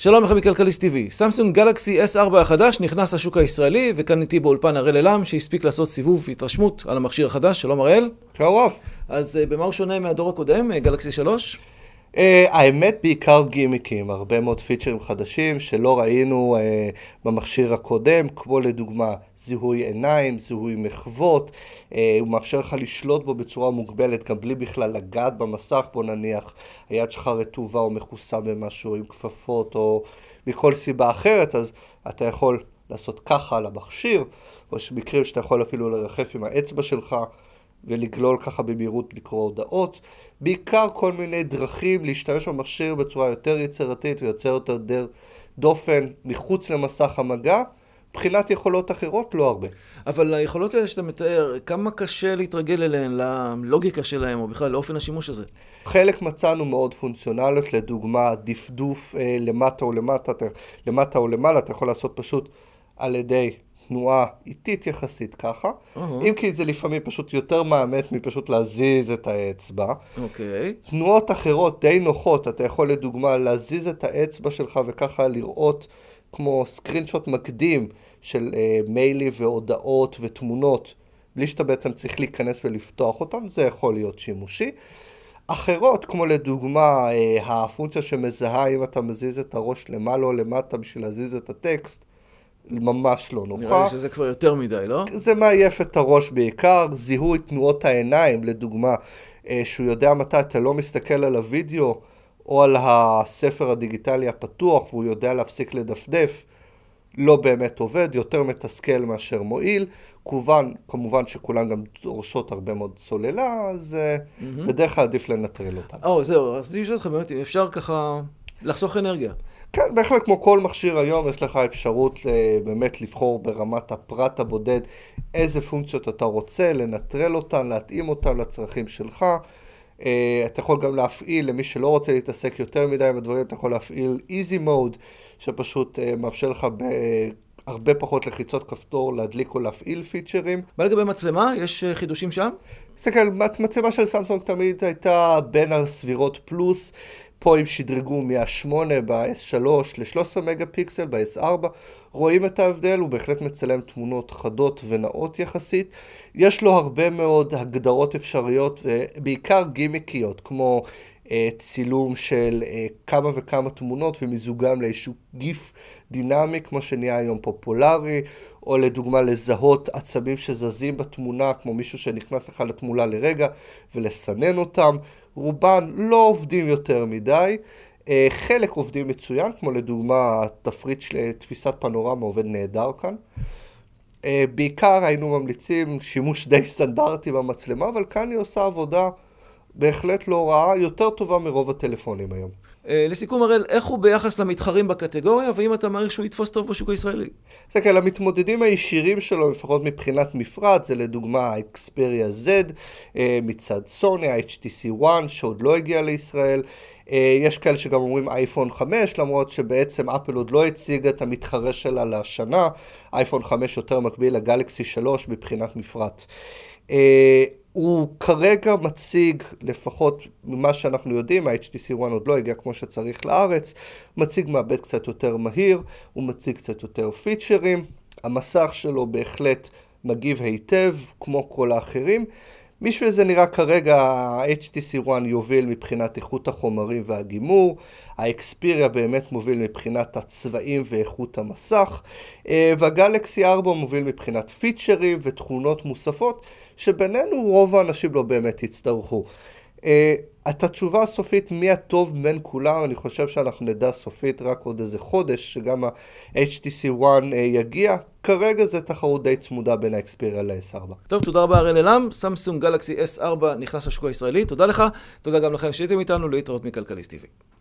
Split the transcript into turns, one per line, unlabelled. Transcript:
שלום לכם מכלכליסט TV. סמסונג גלקסי S4 החדש נכנס לשוק הישראלי, וכאן איתי באולפן הראל אלעם, שהספיק לעשות סיבוב והתרשמות על המכשיר החדש. שלום הראל. שלום רב. אז אה, במה הוא שונה מהדור הקודם, אה, גלקסי 3? Uh, האמת בעיקר גימיקים, הרבה מאוד פיצ'רים חדשים שלא ראינו uh, במכשיר הקודם, כמו לדוגמה זיהוי עיניים, זיהוי מחוות, uh, הוא מאפשר לך לשלוט בו בצורה מוגבלת, גם בלי בכלל לגעת במסך, בוא נניח היד שלך רטובה או מכוסה במשהו עם כפפות או מכל סיבה אחרת, אז אתה יכול לעשות ככה על המכשיר, או יש מקרים שאתה יכול אפילו לרחף עם האצבע שלך. ולגלול ככה במהירות לקרוא הודעות. בעיקר כל מיני דרכים להשתמש במכשיר בצורה יותר יצירתית ויוצר יותר דר דופן מחוץ למסך המגע. מבחינת יכולות אחרות, לא הרבה. אבל היכולות האלה שאתה מתאר, כמה קשה להתרגל אליהן, ללוגיקה שלהן, או בכלל לאופן השימוש הזה? חלק מצאנו מאוד פונקציונליות, לדוגמה, דפדוף אה, למטה או למטה, למטה או למעלה, אתה יכול לעשות פשוט על ידי תנועה איטית יחסית ככה, uh-huh. אם כי זה לפעמים פשוט יותר מאמת מפשוט להזיז את האצבע. אוקיי. Okay. תנועות אחרות די נוחות, אתה יכול לדוגמה להזיז את האצבע שלך וככה לראות כמו סקרינשוט מקדים של uh, מיילים והודעות ותמונות, בלי שאתה בעצם צריך להיכנס ולפתוח אותם, זה יכול להיות שימושי. אחרות, כמו לדוגמה אה, הפונקציה שמזהה אם אתה מזיז את הראש למעלה או למטה בשביל להזיז את הטקסט, ממש לא נוחה. נראה לי שזה כבר יותר מדי, לא? זה מעייף את הראש בעיקר, זיהוי תנועות העיניים, לדוגמה, אה, שהוא יודע מתי אתה לא מסתכל על הוידאו או על הספר הדיגיטלי הפתוח והוא יודע להפסיק לדפדף, לא באמת עובד, יותר מתסכל מאשר מועיל. כמובן, כמובן שכולן גם דורשות הרבה מאוד סוללה, אז mm-hmm. בדרך כלל עדיף לנטרל אותן. או, oh, זהו, אז אני אשאל אותך באמת אם אפשר ככה לחסוך אנרגיה. כן, בהחלט כמו כל מכשיר היום, יש לך אפשרות אה, באמת לבחור ברמת הפרט הבודד איזה פונקציות אתה רוצה, לנטרל אותן, להתאים אותן לצרכים שלך. Uh, אתה יכול גם להפעיל, למי שלא רוצה להתעסק יותר מדי עם הדברים, אתה יכול להפעיל Easy Mode, שפשוט uh, מאפשר לך ב... הרבה פחות לחיצות כפתור להדליק או להפעיל פיצ'רים. מה לגבי מצלמה? יש חידושים שם? תסתכל, מצלמה של סמסונג תמיד הייתה בין הסבירות פלוס. פה הם שדרגו מה-8 ב-S3 ל-13 מגה פיקסל, ב-S4 רואים את ההבדל, הוא בהחלט מצלם תמונות חדות ונאות יחסית. יש לו הרבה מאוד הגדרות אפשריות, בעיקר גימיקיות, כמו אה, צילום של אה, כמה וכמה תמונות ומיזוגם לאיזשהו גיף דינמי, כמו שנהיה היום פופולרי, או לדוגמה לזהות עצבים שזזים בתמונה, כמו מישהו שנכנס לך לתמונה לרגע ולסנן אותם. רובן לא עובדים יותר מדי. אה, חלק עובדים מצוין, כמו לדוגמה התפריט של אה, תפיסת פנורמה עובד נהדר כאן. אה, בעיקר היינו ממליצים שימוש די סטנדרטי במצלמה, אבל כאן היא עושה עבודה בהחלט לא רעה, יותר טובה מרוב הטלפונים היום. אה, לסיכום הראל, איך הוא ביחס למתחרים בקטגוריה, והאם אתה מעריך שהוא יתפוס טוב בשוק הישראלי? זה כן, המתמודדים הישירים שלו, לפחות מבחינת מפרט, זה לדוגמה האקספריה Z אה, מצד סוני, ה-HTC One שעוד לא הגיע לישראל. אה, יש כאלה שגם אומרים אייפון 5, למרות שבעצם אפל עוד לא הציג את המתחרה שלה לשנה, אייפון 5 יותר מקביל לגלקסי 3 מבחינת מפרט. הוא כרגע מציג, לפחות ממה שאנחנו יודעים, ה-HTC One עוד לא הגיע כמו שצריך לארץ, מציג מעבד קצת יותר מהיר, הוא מציג קצת יותר פיצ'רים, המסך שלו בהחלט מגיב היטב, כמו כל האחרים. מישהו איזה נראה כרגע, ה-HTC One יוביל מבחינת איכות החומרים והגימור, האקספיריה באמת מוביל מבחינת הצבעים ואיכות המסך, אה, והגלקסי 4 מוביל מבחינת פיצ'רים ותכונות מוספות, שבינינו רוב האנשים לא באמת יצטרכו. אה, את התשובה הסופית מי הטוב בין כולם, אני חושב שאנחנו נדע סופית רק עוד איזה חודש, שגם ה-HTC One אה, יגיע. כרגע זה תחרות די צמודה בין האקספיריה ל ל-S4. טוב, תודה רבה הראל אלעם, סמסונג גלקסי S4 נכנס לשוק הישראלי, תודה לך, תודה גם לכם שהייתם איתנו, להתראות מכלכליסט TV.